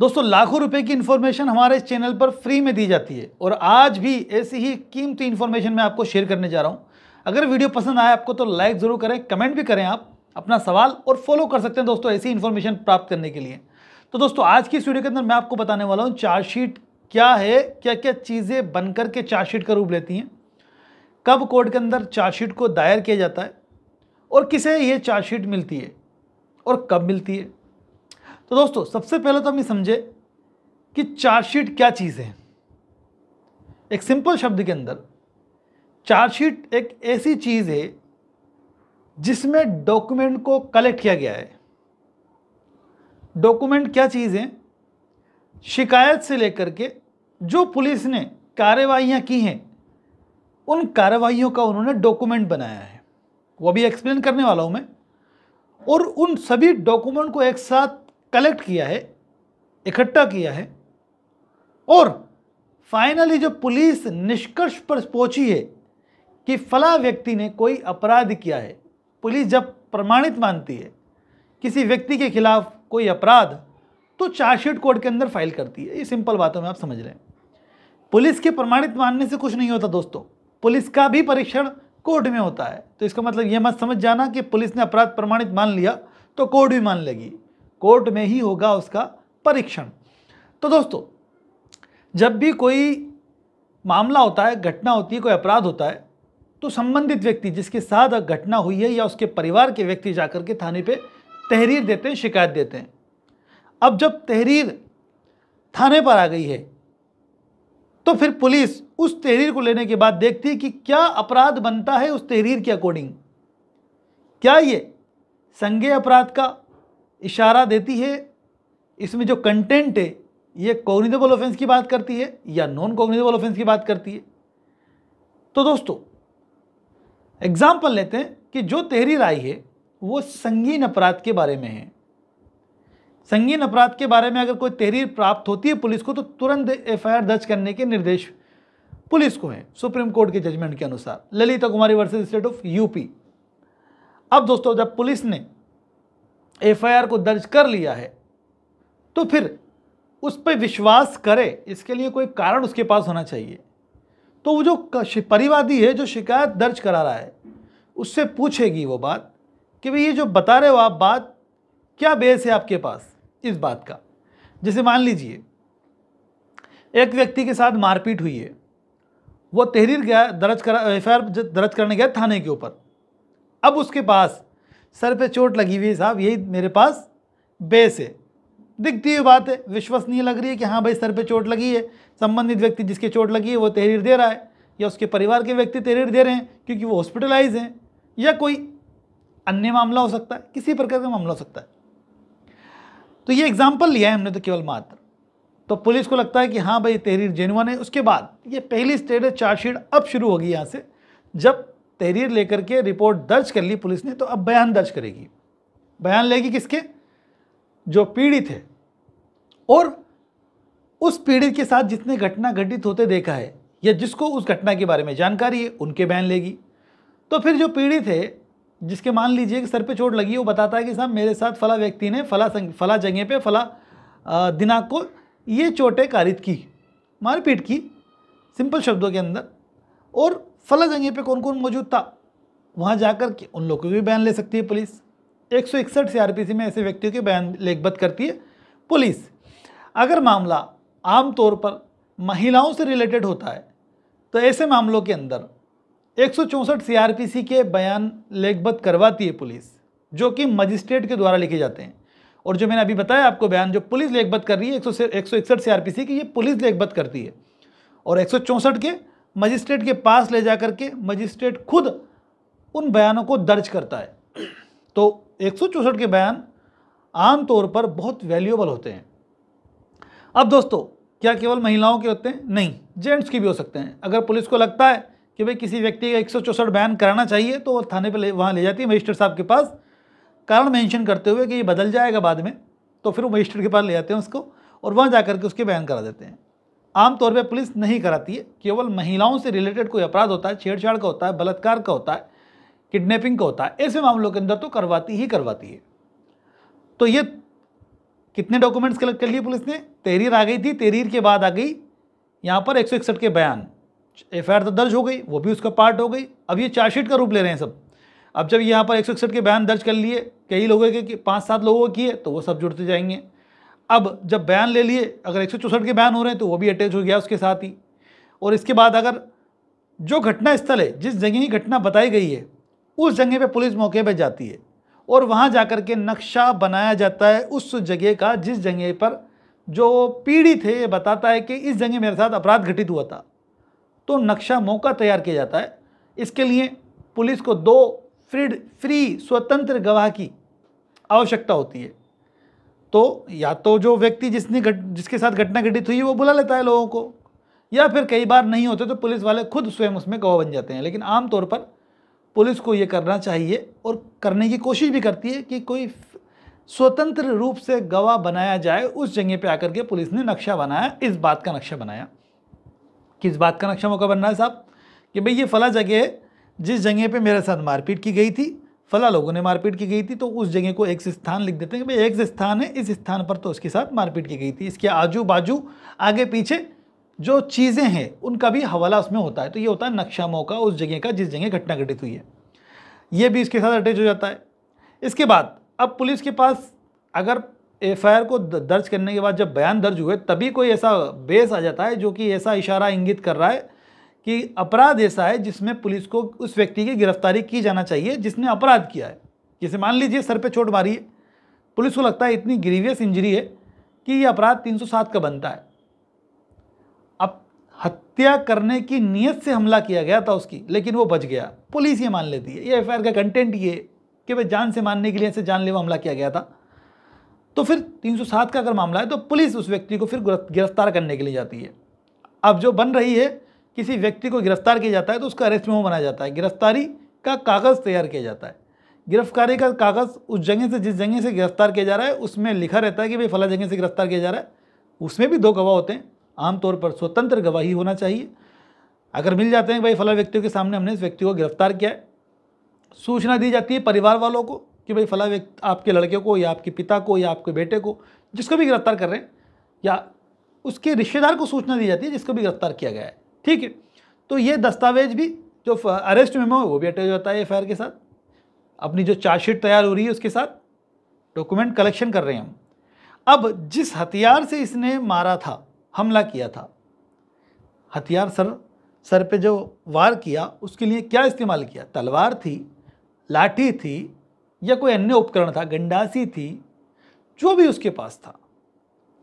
दोस्तों लाखों रुपए की इन्फॉर्मेशन हमारे इस चैनल पर फ्री में दी जाती है और आज भी ऐसी ही कीमती इन्फॉर्मेशन मैं आपको शेयर करने जा रहा हूँ अगर वीडियो पसंद आए आपको तो लाइक ज़रूर करें कमेंट भी करें आप अपना सवाल और फॉलो कर सकते हैं दोस्तों ऐसी इन्फॉर्मेशन प्राप्त करने के लिए तो दोस्तों आज की इस वीडियो के अंदर मैं आपको बताने वाला हूँ चार्जशीट क्या है क्या क्या चीज़ें बनकर के चार्जशीट का रूप लेती हैं कब कोर्ट के अंदर चार्जशीट को दायर किया जाता है और किसे ये चार्जशीट मिलती है और कब मिलती है तो दोस्तों सबसे पहले तो हम ये समझे कि चार्जशीट क्या चीज़ है एक सिंपल शब्द के अंदर चार्जशीट एक ऐसी चीज़ है जिसमें डॉक्यूमेंट को कलेक्ट किया गया है डॉक्यूमेंट क्या चीज़ है शिकायत से लेकर के जो पुलिस ने कार्रवाइयाँ की हैं उन कार्रवाइयों का उन्होंने डॉक्यूमेंट बनाया है वो भी एक्सप्लेन करने वाला हूँ मैं और उन सभी डॉक्यूमेंट को एक साथ कलेक्ट किया है इकट्ठा किया है और फाइनली जो पुलिस निष्कर्ष पर पहुंची है कि फला व्यक्ति ने कोई अपराध किया है पुलिस जब प्रमाणित मानती है किसी व्यक्ति के खिलाफ कोई अपराध तो चार्जशीट कोर्ट के अंदर फाइल करती है ये सिंपल बातों में आप समझ रहे हैं पुलिस के प्रमाणित मानने से कुछ नहीं होता दोस्तों पुलिस का भी परीक्षण कोर्ट में होता है तो इसका मतलब ये मत समझ जाना कि पुलिस ने अपराध प्रमाणित मान लिया तो कोर्ट भी मान लेगी कोर्ट में ही होगा उसका परीक्षण तो दोस्तों जब भी कोई मामला होता है घटना होती है कोई अपराध होता है तो संबंधित व्यक्ति जिसके साथ घटना हुई है या उसके परिवार के व्यक्ति जाकर के थाने पे तहरीर देते हैं शिकायत देते हैं अब जब तहरीर थाने पर आ गई है तो फिर पुलिस उस तहरीर को लेने के बाद देखती है कि क्या अपराध बनता है उस तहरीर के अकॉर्डिंग क्या ये संघे अपराध का इशारा देती है इसमें जो कंटेंट है ये कॉग्निजेबल ऑफेंस की बात करती है या नॉन कॉग्निजेबल ऑफेंस की बात करती है तो दोस्तों एग्जाम्पल लेते हैं कि जो तहरीर आई है वो संगीन अपराध के बारे में है संगीन अपराध के बारे में अगर कोई तहरीर प्राप्त होती है पुलिस को तो तुरंत एफआईआर दर्ज करने के निर्देश पुलिस को हैं सुप्रीम कोर्ट के जजमेंट के अनुसार Lalita Kumari versus state of UP अब दोस्तों जब पुलिस ने एफआईआर को दर्ज कर लिया है तो फिर उस पर विश्वास करे इसके लिए कोई कारण उसके पास होना चाहिए तो वो जो परिवादी है जो शिकायत दर्ज करा रहा है उससे पूछेगी वो बात कि भाई ये जो बता रहे हो आप बात क्या बेस है आपके पास इस बात का जैसे मान लीजिए एक व्यक्ति के साथ मारपीट हुई है वो तहरीर गया दर्ज करा एफ दर्ज करने गया थाने के ऊपर अब उसके पास सर पे चोट लगी हुई है साहब यही मेरे पास बेस है दिखती हुई बात है विश्वसनीय लग रही है कि हाँ भाई सर पे चोट लगी है संबंधित व्यक्ति जिसके चोट लगी है वो तहरीर दे रहा है या उसके परिवार के व्यक्ति तहरीर दे रहे हैं क्योंकि वो हॉस्पिटलाइज हैं या कोई अन्य मामला हो सकता है किसी प्रकार का मामला हो सकता है तो ये एग्जाम्पल लिया है हमने तो केवल मात्र तो पुलिस को लगता है कि हाँ भाई तहरीर जेनुअन है उसके बाद ये पहली स्टेट है चार्जशीट अब शुरू होगी यहाँ से जब तहरीर लेकर के रिपोर्ट दर्ज कर ली पुलिस ने तो अब बयान दर्ज करेगी बयान लेगी किसके जो पीड़ित है और उस पीड़ित के साथ जिसने घटना घटित होते देखा है या जिसको उस घटना के बारे में जानकारी है उनके बयान लेगी तो फिर जो पीड़ित है जिसके मान लीजिए कि सर पे चोट लगी वो बताता है कि साहब मेरे साथ फला व्यक्ति ने फला संग, फला जगह पे फला दिनांक को ये चोटें कारित की मारपीट की सिंपल शब्दों के अंदर और फला जंगी पे कौन कौन मौजूद था वहाँ जाकर के उन लोगों के भी बयान ले सकती है पुलिस एक सौ इकसठ सीआरपीसी में ऐसे व्यक्तियों के बयान लेखबद्ध करती है पुलिस अगर मामला आम तौर पर महिलाओं से रिलेटेड होता है तो ऐसे मामलों के अंदर एक सीआरपीसी के बयान लेखबद्ध करवाती है पुलिस जो कि मजिस्ट्रेट के द्वारा लिखे जाते हैं और जो मैंने अभी बताया आपको बयान जो पुलिस लेखबद्ध कर रही है एक सौ इकसठ सी की ये पुलिस लेखबद्ध करती है और एक के मजिस्ट्रेट के पास ले जाकर के मजिस्ट्रेट खुद उन बयानों को दर्ज करता है तो एक के बयान आम तौर पर बहुत वैल्यूएबल होते हैं अब दोस्तों क्या केवल महिलाओं के होते हैं नहीं जेंट्स के भी हो सकते हैं अगर पुलिस को लगता है कि भाई किसी व्यक्ति का एक बयान कराना चाहिए तो वो थाने पर ले वहाँ ले जाती है मजिस्ट्रेट साहब के पास कारण मैंशन करते हुए कि ये बदल जाएगा बाद में तो फिर वो मजिस्ट्रेट के पास ले जाते हैं उसको और वहाँ जा करके उसके बयान करा देते हैं आमतौर पर पुलिस नहीं कराती है केवल महिलाओं से रिलेटेड कोई अपराध होता है छेड़छाड़ का होता है बलात्कार का होता है किडनैपिंग का होता है ऐसे मामलों के अंदर तो करवाती ही करवाती है तो ये कितने डॉक्यूमेंट्स कलेक्ट कर लिए पुलिस ने तहरीर आ गई थी तहरीर के बाद आ गई यहाँ पर एक के बयान एफ तो दर्ज हो गई वो भी उसका पार्ट हो गई अब ये चार्जशीट का रूप ले रहे हैं सब अब जब यहाँ पर एक के बयान दर्ज कर लिए कई लोगों के पाँच सात लोगों के किए तो वो सब जुड़ते जाएंगे अब जब बयान ले लिए अगर एक के बयान हो रहे हैं तो वो भी अटैच हो गया उसके साथ ही और इसके बाद अगर जो घटना स्थल है जिस जगह की घटना बताई गई है उस जगह पे पुलिस मौके पे जाती है और वहाँ जा कर के नक्शा बनाया जाता है उस जगह का जिस जगह पर जो पीड़ित है ये बताता है कि इस जगह मेरे साथ अपराध घटित हुआ था तो नक्शा मौका तैयार किया जाता है इसके लिए पुलिस को दो फ्रीड फ्री स्वतंत्र गवाह की आवश्यकता होती है तो या तो जो व्यक्ति जिसने घट जिसके साथ घटना घटित हुई है वो बुला लेता है लोगों को या फिर कई बार नहीं होते तो पुलिस वाले खुद स्वयं उसमें गवाह बन जाते हैं लेकिन आमतौर पर पुलिस को ये करना चाहिए और करने की कोशिश भी करती है कि कोई स्वतंत्र रूप से गवाह बनाया जाए उस जगह पे आकर के पुलिस ने नक्शा बनाया इस बात का नक्शा बनाया किस बात का नक्शा मौका बन रहा है साहब कि भाई ये फ़ला जगह है जिस जगह पे मेरे साथ मारपीट की गई थी फला लोगों ने मारपीट की गई थी तो उस जगह को एक स्थान लिख देते हैं कि भाई एक स्थान है इस स्थान पर तो उसके साथ मारपीट की गई थी इसके आजू बाजू आगे पीछे जो चीज़ें हैं उनका भी हवाला उसमें होता है तो ये होता है नक्शा मौका उस जगह का जिस जगह घटना घटित हुई है ये भी इसके साथ अटैच हो जाता है इसके बाद अब पुलिस के पास अगर एफ को दर्ज करने के बाद जब बयान दर्ज हुए तभी कोई ऐसा बेस आ जाता है जो कि ऐसा इशारा इंगित कर रहा है कि अपराध ऐसा है जिसमें पुलिस को उस व्यक्ति की गिरफ्तारी की जाना चाहिए जिसने अपराध किया है जैसे मान लीजिए सर पे चोट मारी है पुलिस को लगता है इतनी ग्रीवियस इंजरी है कि ये अपराध 307 का बनता है अब हत्या करने की नीयत से हमला किया गया था उसकी लेकिन वो बच गया पुलिस ये मान लेती है ये एफ का कंटेंट ये कि भाई जान से मानने के लिए ऐसे जानलेवा हमला किया गया था तो फिर 307 का अगर मामला है तो पुलिस उस व्यक्ति को फिर गिरफ्तार करने के लिए जाती है अब जो बन रही है किसी व्यक्ति को गिरफ्तार किया जाता है तो उसका अरेस्ट मेमो बनाया जाता है गिरफ्तारी का कागज़ तैयार किया जाता है गिरफ्तारी का कागज़ उस जगह से जिस जगह से गिरफ्तार किया जा रहा है उसमें लिखा रहता है कि भाई फला जगह से गिरफ्तार किया जा रहा है उसमें भी दो गवाह होते हैं आमतौर पर स्वतंत्र गवाही होना चाहिए अगर मिल जाते हैं भाई फला व्यक्तियों के सामने हमने इस व्यक्ति को गिरफ्तार किया है सूचना दी जाती है परिवार वालों को कि भाई फला व्यक्ति आपके लड़के को या आपके पिता को या आपके बेटे को जिसको भी गिरफ्तार कर रहे हैं या उसके रिश्तेदार को सूचना दी जाती है जिसको भी गिरफ्तार किया गया है ठीक है तो ये दस्तावेज भी जो अरेस्ट मेमो है वो भी अटैच होता है एफ के साथ अपनी जो चार्जशीट तैयार हो रही है उसके साथ डॉक्यूमेंट कलेक्शन कर रहे हैं हम अब जिस हथियार से इसने मारा था हमला किया था हथियार सर सर पे जो वार किया उसके लिए क्या इस्तेमाल किया तलवार थी लाठी थी या कोई अन्य उपकरण था गंडासी थी जो भी उसके पास था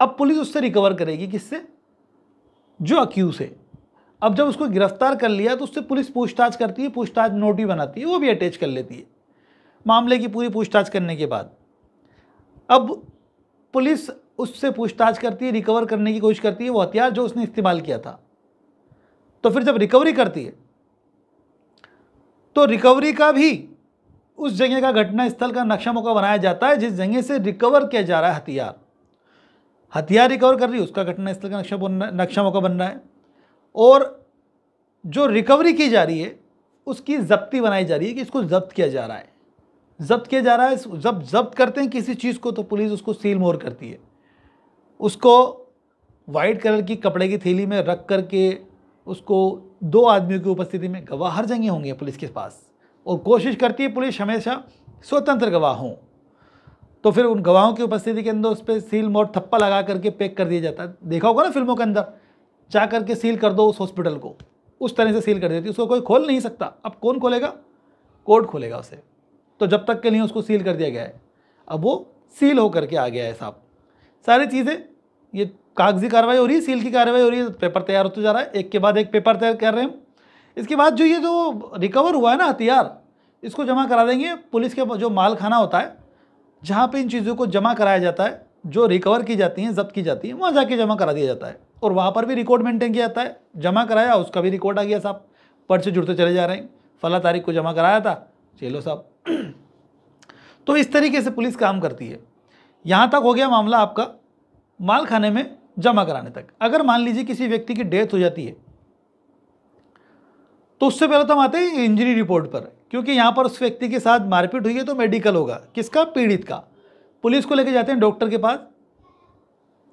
अब पुलिस उससे रिकवर करेगी किससे जो अक्यूज है अब जब उसको गिरफ्तार कर लिया तो उससे पुलिस पूछताछ करती है पूछताछ नोट भी बनाती है वो भी अटैच कर लेती है मामले की पूरी पूछताछ करने के बाद अब पुलिस उससे पूछताछ करती है रिकवर करने की कोशिश करती है वो हथियार जो उसने इस्तेमाल किया था तो फिर जब रिकवरी करती है तो रिकवरी का भी उस जगह का घटना स्थल का नक्शा मौका बनाया जाता है जिस जगह से रिकवर किया जा रहा है हथियार हथियार रिकवर कर रही है उसका घटना स्थल का नक्शा नक्शा मौका बन रहा है और जो रिकवरी की जा रही है उसकी जब्ती बनाई जा रही है कि इसको जब्त किया जा रहा है जब्त किया जा रहा है जब जब्त करते हैं किसी चीज़ को तो पुलिस उसको सील मोर करती है उसको वाइट कलर की कपड़े की थैली में रख करके उसको दो आदमियों की उपस्थिति में गवाह हर जगह होंगे पुलिस के पास और कोशिश करती है पुलिस हमेशा स्वतंत्र गवाह हों तो फिर उन गवाहों की उपस्थिति के अंदर उस पर सील मोर थप्पा लगा करके पैक कर दिया जाता है देखा होगा ना फिल्मों के अंदर जा करके सील कर दो उस हॉस्पिटल को उस तरह से सील कर देती उसको कोई खोल नहीं सकता अब कौन खोलेगा कोर्ट खोलेगा उसे तो जब तक के लिए उसको सील कर दिया गया है अब वो सील हो करके आ गया है साहब सारी चीज़ें ये कागजी कार्रवाई हो रही है सील की कार्रवाई हो रही है पेपर तैयार होते जा रहा है एक के बाद एक पेपर तैयार कर रहे हैं इसके बाद जो ये जो रिकवर हुआ है ना हथियार इसको जमा करा देंगे पुलिस के जो माल खाना होता है जहाँ पे इन चीज़ों को जमा कराया जाता है जो रिकवर की जाती हैं जब्त की जाती हैं वहाँ जाके जमा करा दिया जाता है और वहाँ पर भी रिकॉर्ड मेंटेन किया जाता है जमा कराया उसका भी रिकॉर्ड आ गया साहब पर्चे जुड़ते चले जा रहे हैं फला तारीख को जमा कराया था चलो साहब तो इस तरीके से पुलिस काम करती है यहाँ तक हो गया मामला आपका माल खाने में जमा कराने तक अगर मान लीजिए किसी व्यक्ति की डेथ हो जाती है तो उससे पहले तो हम आते हैं इंजरी रिपोर्ट पर क्योंकि यहाँ पर उस व्यक्ति के साथ मारपीट हुई है तो मेडिकल होगा किसका पीड़ित का पुलिस को लेकर जाते हैं डॉक्टर के पास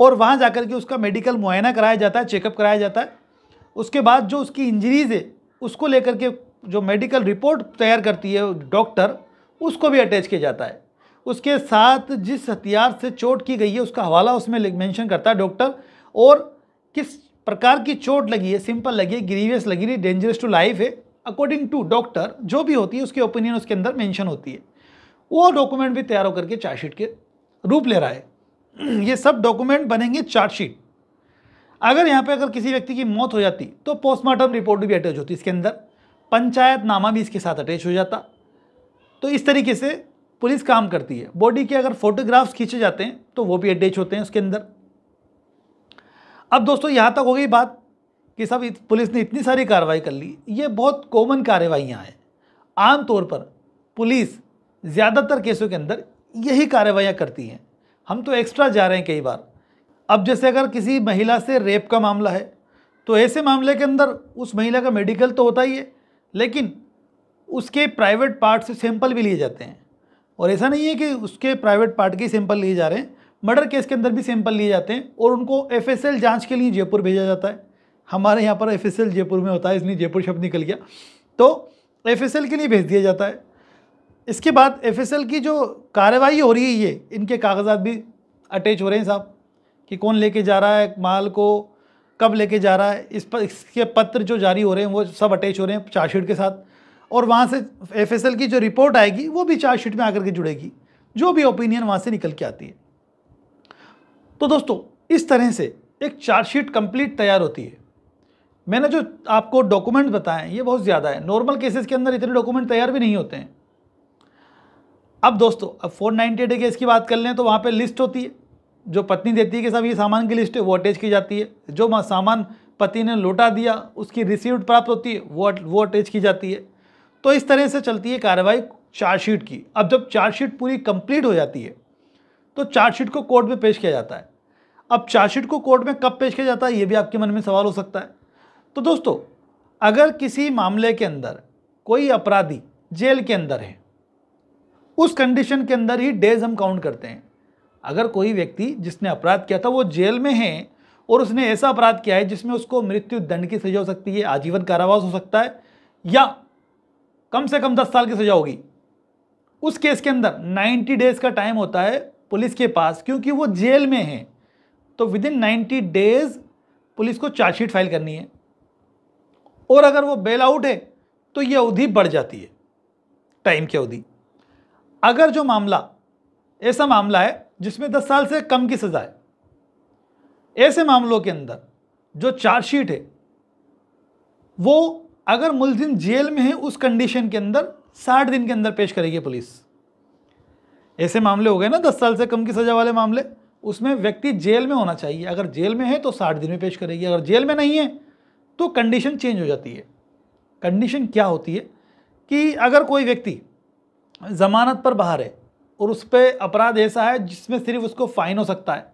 और वहाँ जाकर के उसका मेडिकल मुआयना कराया जाता है चेकअप कराया जाता है उसके बाद जो उसकी इंजरीज़ है उसको लेकर के जो मेडिकल रिपोर्ट तैयार करती है डॉक्टर उसको भी अटैच किया जाता है उसके साथ जिस हथियार से चोट की गई है उसका हवाला उसमें मेंशन करता है डॉक्टर और किस प्रकार की चोट लगी है सिंपल लगी है ग्रीवियस लगी रही डेंजरस टू लाइफ है अकॉर्डिंग टू डॉक्टर जो भी होती है उसकी ओपिनियन उसके अंदर मेंशन होती है वो डॉक्यूमेंट भी तैयार होकर के चार्जशीट के रूप ले रहा है ये सब डॉक्यूमेंट बनेंगे चार्जशीट अगर यहाँ पे अगर किसी व्यक्ति की मौत हो जाती तो पोस्टमार्टम रिपोर्ट भी अटैच होती इसके अंदर पंचायत नामा भी इसके साथ अटैच हो जाता तो इस तरीके से पुलिस काम करती है बॉडी के अगर फोटोग्राफ्स खींचे जाते हैं तो वो भी अटैच होते हैं उसके अंदर अब दोस्तों यहाँ तक हो गई बात कि सब पुलिस ने इतनी सारी कार्रवाई कर ली ये बहुत कॉमन कार्रवाइयाँ हैं आमतौर पर पुलिस ज़्यादातर केसों के अंदर यही कार्रवाइयाँ करती हैं हम तो एक्स्ट्रा जा रहे हैं कई बार अब जैसे अगर किसी महिला से रेप का मामला है तो ऐसे मामले के अंदर उस महिला का मेडिकल तो होता ही है लेकिन उसके प्राइवेट पार्ट से सैंपल भी लिए जाते हैं और ऐसा नहीं है कि उसके प्राइवेट पार्ट के सैंपल लिए जा रहे हैं मर्डर केस के अंदर भी सैंपल लिए जाते हैं और उनको एफ जांच के लिए जयपुर भेजा जाता है हमारे यहाँ पर एफ जयपुर में होता है इसलिए जयपुर शब्द निकल गया तो एफ के लिए भेज दिया जाता है इसके बाद एफ की जो कार्रवाई हो रही है ये इनके कागजात भी अटैच हो रहे हैं साहब कि कौन लेके जा रहा है माल को कब लेके जा रहा है इस पर इसके पत्र जो जारी हो रहे हैं वो सब अटैच हो रहे हैं चार्जशीट के साथ और वहाँ से एफ की जो रिपोर्ट आएगी वो भी चार्जशीट में आकर के जुड़ेगी जो भी ओपिनियन वहाँ से निकल के आती है तो दोस्तों इस तरह से एक चार्जशीट कंप्लीट तैयार होती है मैंने जो आपको डॉक्यूमेंट बताए ये बहुत ज़्यादा है नॉर्मल केसेस के अंदर इतने डॉक्यूमेंट तैयार भी नहीं होते हैं अब दोस्तों अब फोर नाइन्टी एट की बात कर लें तो वहाँ पर लिस्ट होती है जो पत्नी देती है कि सब ये सामान की लिस्ट है वो अटैच की जाती है जो सामान पति ने लौटा दिया उसकी रिसीव्ड प्राप्त होती है वो वो अटैच की जाती है तो इस तरह से चलती है कार्रवाई चार्जशीट की अब जब चार्जशीट पूरी कंप्लीट हो जाती है तो चार्जशीट को कोर्ट में पेश किया जाता है अब चार्जशीट को कोर्ट में कब पेश किया जाता है ये भी आपके मन में सवाल हो सकता है तो दोस्तों अगर किसी मामले के अंदर कोई अपराधी जेल के अंदर है उस कंडीशन के अंदर ही डेज हम काउंट करते हैं अगर कोई व्यक्ति जिसने अपराध किया था वो जेल में है और उसने ऐसा अपराध किया है जिसमें उसको मृत्यु दंड की सजा हो सकती है आजीवन कारावास हो सकता है या कम से कम दस साल की सजा होगी उस केस के अंदर 90 डेज का टाइम होता है पुलिस के पास क्योंकि वो जेल में है तो within ninety days police को चार्जशीट फाइल करनी है और अगर वो बेल आउट है तो ये अवधि बढ़ जाती है टाइम की अवधि अगर जो मामला ऐसा मामला है जिसमें 10 साल से कम की सज़ा है ऐसे मामलों के अंदर जो चार्जशीट है वो अगर मुलजिम जेल में है उस कंडीशन के अंदर साठ दिन के अंदर पेश करेगी पुलिस ऐसे मामले हो गए ना दस साल से कम की सज़ा वाले मामले उसमें व्यक्ति जेल में होना चाहिए अगर जेल में है तो साठ दिन में पेश करेगी अगर जेल में नहीं है तो कंडीशन चेंज हो जाती है कंडीशन क्या होती है कि अगर कोई व्यक्ति ज़मानत पर बाहर है और उस पर अपराध ऐसा है जिसमें सिर्फ उसको फ़ाइन हो सकता है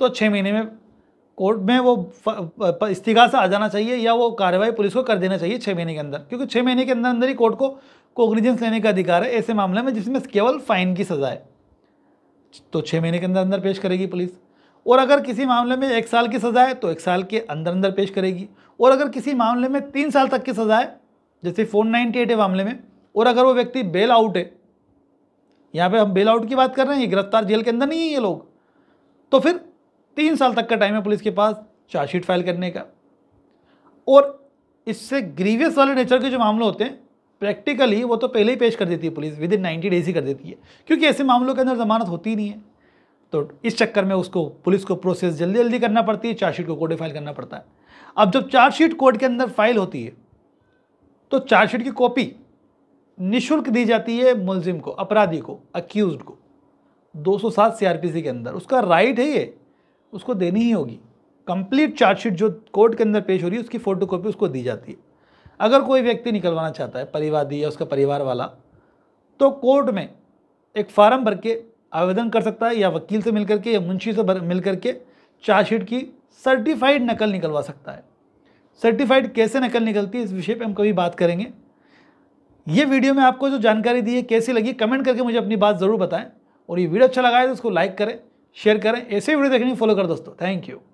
तो छः महीने में कोर्ट में वो इस्तीफा से आ जाना चाहिए या वो कार्रवाई पुलिस को कर देना चाहिए छः महीने के अंदर क्योंकि छः महीने के अंदर अंदर ही कोर्ट को कोग्निजेंस लेने का अधिकार है ऐसे मामले में जिसमें केवल फ़ाइन की सज़ा है तो छः महीने के अंदर अंदर पेश करेगी पुलिस और अगर किसी मामले में एक साल की सज़ा है तो एक साल के अंदर अंदर पेश करेगी और अगर किसी मामले में तीन साल तक की सज़ा है जैसे फोर नाइन्टी एट है मामले में और अगर वो व्यक्ति बेल आउट है यहाँ पे हम बेल आउट की बात कर रहे हैं ये गिरफ्तार जेल के अंदर नहीं है ये लोग तो फिर तीन साल तक का टाइम है पुलिस के पास चार्जशीट फाइल करने का और इससे ग्रीवियस वाले नेचर के जो मामले होते हैं प्रैक्टिकली वो तो पहले ही पेश कर देती है police within ninety days ही कर देती है क्योंकि ऐसे मामलों के अंदर जमानत होती ही नहीं है तो इस चक्कर में उसको पुलिस को प्रोसेस जल्दी जल्दी करना पड़ती है चार्जशीट को कोर्ट में फाइल करना पड़ता है अब जब चार्जशीट कोर्ट के अंदर फाइल होती है तो चार्जशीट की कॉपी निशुल्क दी जाती है मुलजिम को अपराधी को अक्यूज को 207 सीआरपीसी के अंदर उसका राइट है ये उसको देनी ही होगी कंप्लीट चार्जशीट जो कोर्ट के अंदर पेश हो रही है उसकी फ़ोटोकॉपी उसको दी जाती है अगर कोई व्यक्ति निकलवाना चाहता है परिवादी या उसका परिवार वाला तो कोर्ट में एक फार्म भर के आवेदन कर सकता है या वकील से मिल करके या मुंशी से भर मिल करके चार्जशीट की सर्टिफाइड नकल निकलवा सकता है सर्टिफाइड कैसे नकल निकलती है इस विषय पे हम कभी बात करेंगे ये वीडियो में आपको जो जानकारी दी है कैसी लगी कमेंट करके मुझे अपनी बात ज़रूर बताएं और ये वीडियो अच्छा लगा है तो उसको लाइक करें शेयर करें ऐसे वीडियो देखने फॉलो कर दोस्तों थैंक यू